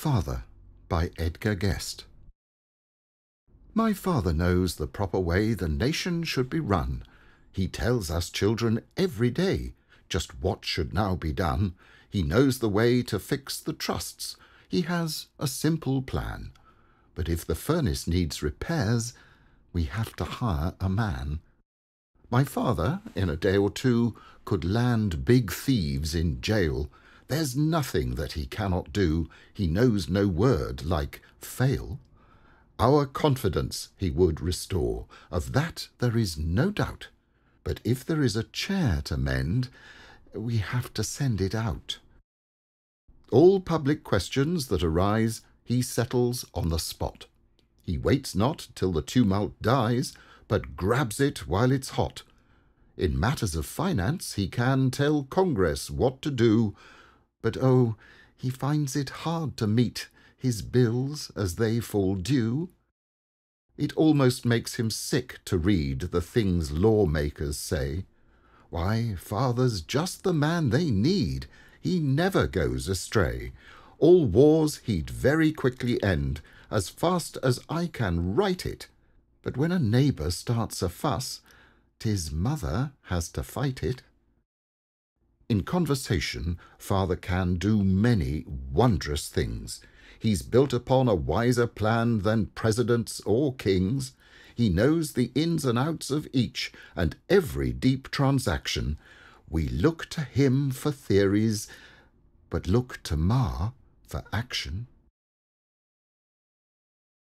Father by Edgar Guest. My father knows the proper way the nation should be run. He tells us children every day just what should now be done. He knows the way to fix the trusts. He has a simple plan. But if the furnace needs repairs, we have to hire a man. My father, in a day or two, could land big thieves in jail there's nothing that he cannot do. He knows no word like fail. Our confidence he would restore. Of that there is no doubt. But if there is a chair to mend, we have to send it out. All public questions that arise he settles on the spot. He waits not till the tumult dies, but grabs it while it's hot. In matters of finance, he can tell Congress what to do, but oh, he finds it hard to meet his bills as they fall due. It almost makes him sick to read the things lawmakers say. Why, father's just the man they need. He never goes astray. All wars he'd very quickly end, as fast as I can write it. But when a neighbour starts a fuss, tis mother has to fight it. In conversation, Father can do many wondrous things. He's built upon a wiser plan than presidents or kings. He knows the ins and outs of each and every deep transaction. We look to him for theories, but look to Ma for action.